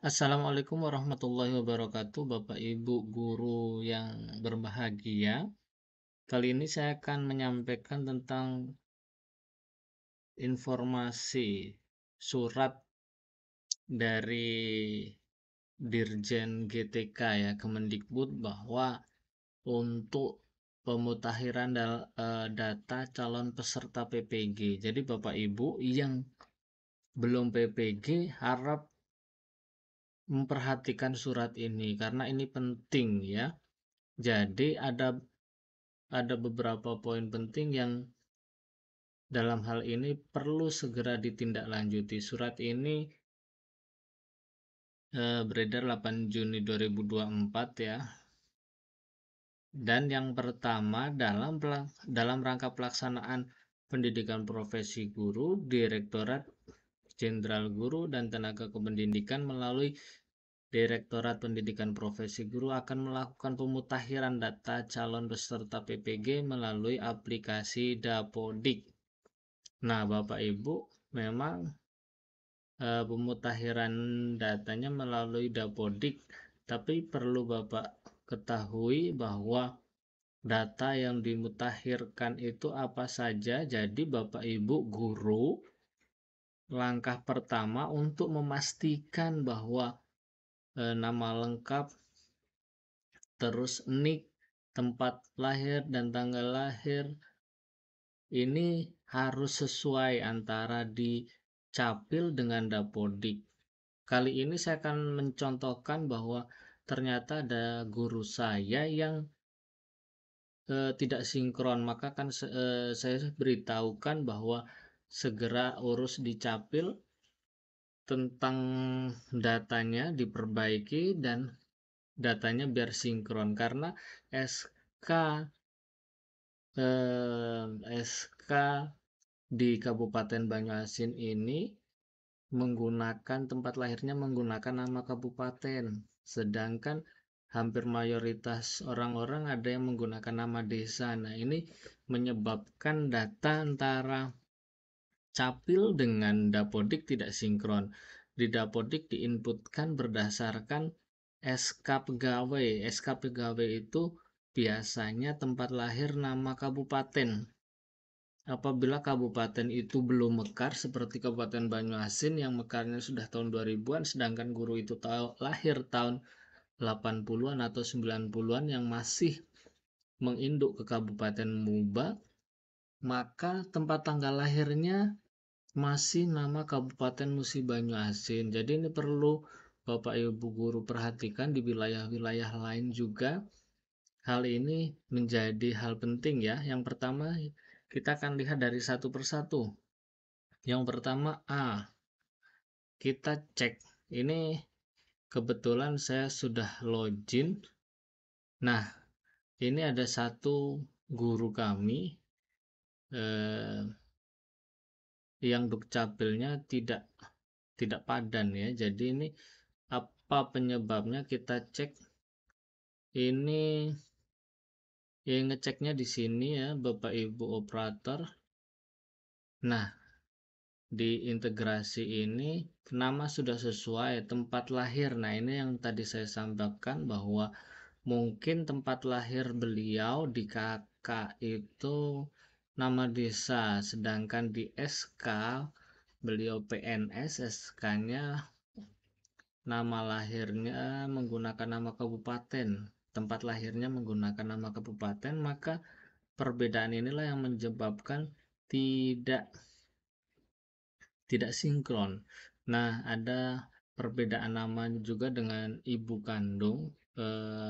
Assalamualaikum warahmatullahi wabarakatuh Bapak Ibu guru yang berbahagia Kali ini saya akan menyampaikan tentang informasi surat dari Dirjen GTK ya Kemendikbud bahwa untuk pemutakhiran eh, data calon peserta PPG. Jadi Bapak Ibu yang belum PPG harap memperhatikan surat ini karena ini penting ya. Jadi ada ada beberapa poin penting yang dalam hal ini perlu segera ditindaklanjuti. Surat ini e, beredar 8 Juni 2024 ya. Dan yang pertama dalam dalam rangka pelaksanaan pendidikan profesi guru, Direktorat Jenderal Guru dan Tenaga Kependidikan melalui Direktorat Pendidikan Profesi Guru akan melakukan pemutakhiran data calon peserta PPG melalui aplikasi Dapodik. Nah, Bapak Ibu, memang e, pemutahiran datanya melalui Dapodik, tapi perlu Bapak ketahui bahwa data yang dimutakhirkan itu apa saja. Jadi, Bapak Ibu guru langkah pertama untuk memastikan bahwa Eh, nama lengkap, terus nik, tempat lahir dan tanggal lahir. Ini harus sesuai antara di capil dengan dapodik. Kali ini saya akan mencontohkan bahwa ternyata ada guru saya yang e, tidak sinkron, maka kan e, saya beritahukan bahwa segera urus di capil tentang datanya diperbaiki dan datanya biar sinkron karena SK eh, SK di Kabupaten Banyuasin ini menggunakan tempat lahirnya menggunakan nama kabupaten sedangkan hampir mayoritas orang-orang ada yang menggunakan nama desa nah ini menyebabkan data antara capil dengan dapodik tidak sinkron. Di dapodik diinputkan berdasarkan SK pegawai. SK pegawai itu biasanya tempat lahir nama kabupaten. Apabila kabupaten itu belum mekar seperti Kabupaten Banyuasin yang mekarnya sudah tahun 2000-an sedangkan guru itu tahu, lahir tahun 80-an atau 90-an yang masih menginduk ke Kabupaten Muba, maka tempat tanggal lahirnya masih nama Kabupaten Musi Banyuasin. Jadi ini perlu Bapak Ibu guru perhatikan di wilayah-wilayah lain juga. Hal ini menjadi hal penting ya. Yang pertama kita akan lihat dari satu persatu. Yang pertama A. Kita cek. Ini kebetulan saya sudah login. Nah, ini ada satu guru kami eh, yang dukcapilnya tidak tidak padan ya. Jadi ini apa penyebabnya kita cek ini yang ngeceknya di sini ya Bapak Ibu operator. Nah, di integrasi ini nama sudah sesuai tempat lahir. Nah, ini yang tadi saya sampaikan bahwa mungkin tempat lahir beliau di KK itu nama desa sedangkan di SK beliau PNS SK-nya nama lahirnya menggunakan nama kabupaten tempat lahirnya menggunakan nama kabupaten maka perbedaan inilah yang menyebabkan tidak tidak sinkron. Nah, ada perbedaan nama juga dengan ibu kandung. E,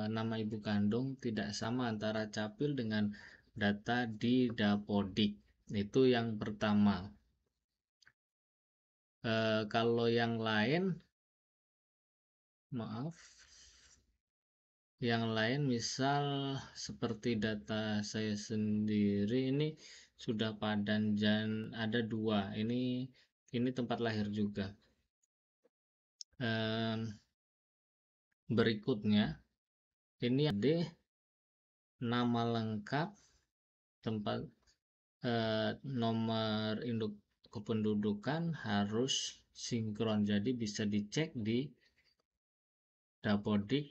nama ibu kandung tidak sama antara capil dengan data di Dapodik. Itu yang pertama. E, kalau yang lain, maaf, yang lain misal seperti data saya sendiri ini sudah padan dan ada dua ini ini tempat lahir juga e, berikutnya ini ada nama lengkap tempat eh, nomor induk kependudukan harus sinkron jadi bisa dicek di dapodik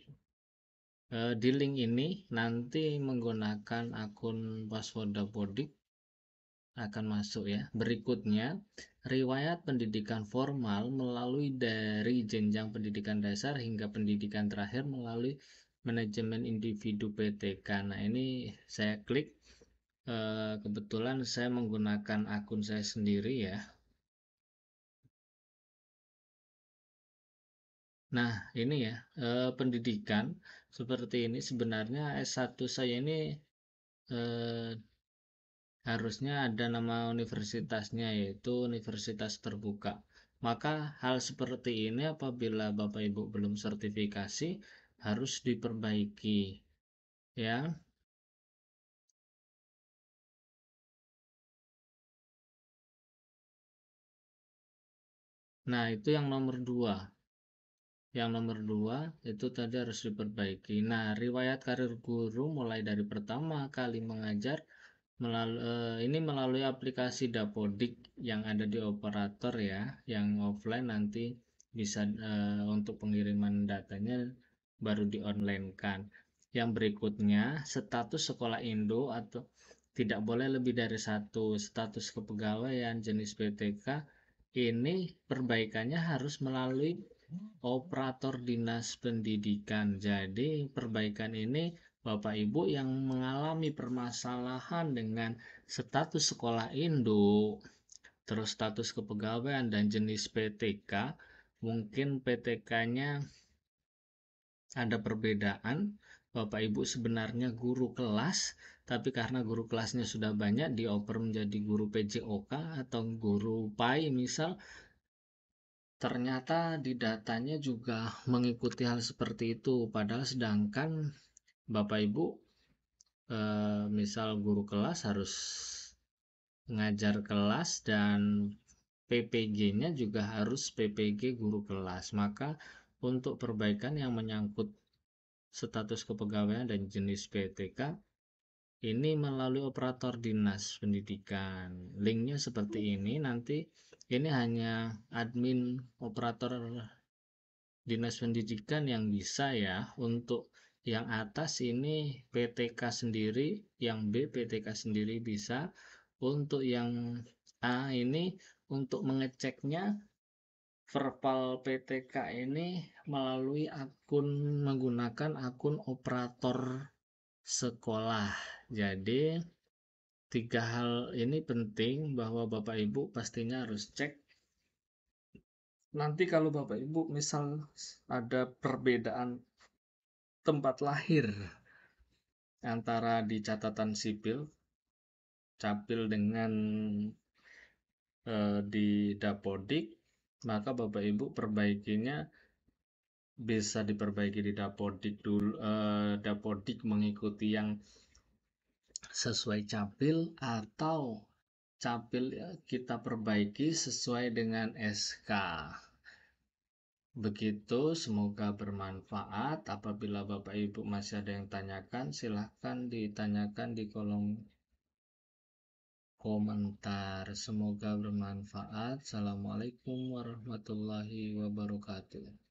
eh, di link ini nanti menggunakan akun password dapodik akan masuk ya berikutnya riwayat pendidikan formal melalui dari jenjang pendidikan dasar hingga pendidikan terakhir melalui manajemen individu PTK nah ini saya klik Eh, kebetulan saya menggunakan akun saya sendiri ya. Nah, ini ya, eh, pendidikan seperti ini sebenarnya S1 saya ini eh, harusnya ada nama universitasnya yaitu universitas terbuka. Maka hal seperti ini apabila Bapak Ibu belum sertifikasi harus diperbaiki. Ya, Nah, itu yang nomor dua. Yang nomor dua itu tadi harus diperbaiki. Nah, riwayat karir guru mulai dari pertama kali mengajar melalui eh, ini melalui aplikasi Dapodik yang ada di operator ya, yang offline nanti bisa eh, untuk pengiriman datanya baru di online kan. Yang berikutnya, status sekolah Indo atau tidak boleh lebih dari satu, status kepegawaian, jenis PTK, ini perbaikannya harus melalui operator dinas pendidikan. Jadi perbaikan ini Bapak Ibu yang mengalami permasalahan dengan status sekolah induk, terus status kepegawaian dan jenis PTK, mungkin PTK-nya ada perbedaan Bapak Ibu sebenarnya guru kelas, tapi karena guru kelasnya sudah banyak dioper menjadi guru PJOK atau guru PAI misal, ternyata di datanya juga mengikuti hal seperti itu. Padahal sedangkan Bapak Ibu, eh, misal guru kelas harus ngajar kelas dan PPG-nya juga harus PPG guru kelas. Maka untuk perbaikan yang menyangkut status kepegawaian dan jenis PTK ini melalui operator dinas pendidikan linknya seperti ini nanti ini hanya admin operator dinas pendidikan yang bisa ya untuk yang atas ini PTK sendiri yang B PTK sendiri bisa untuk yang A ini untuk mengeceknya verbal PTK ini melalui akun menggunakan akun operator sekolah. Jadi tiga hal ini penting bahwa Bapak Ibu pastinya harus cek nanti kalau Bapak Ibu misal ada perbedaan tempat lahir antara di catatan sipil capil dengan eh, di Dapodik maka Bapak Ibu perbaikinya bisa diperbaiki di dapodik dulu eh, dapodik mengikuti yang sesuai capil atau capil kita perbaiki sesuai dengan SK begitu semoga bermanfaat apabila Bapak Ibu masih ada yang tanyakan silahkan ditanyakan di kolom komentar. Semoga bermanfaat. Assalamualaikum warahmatullahi wabarakatuh.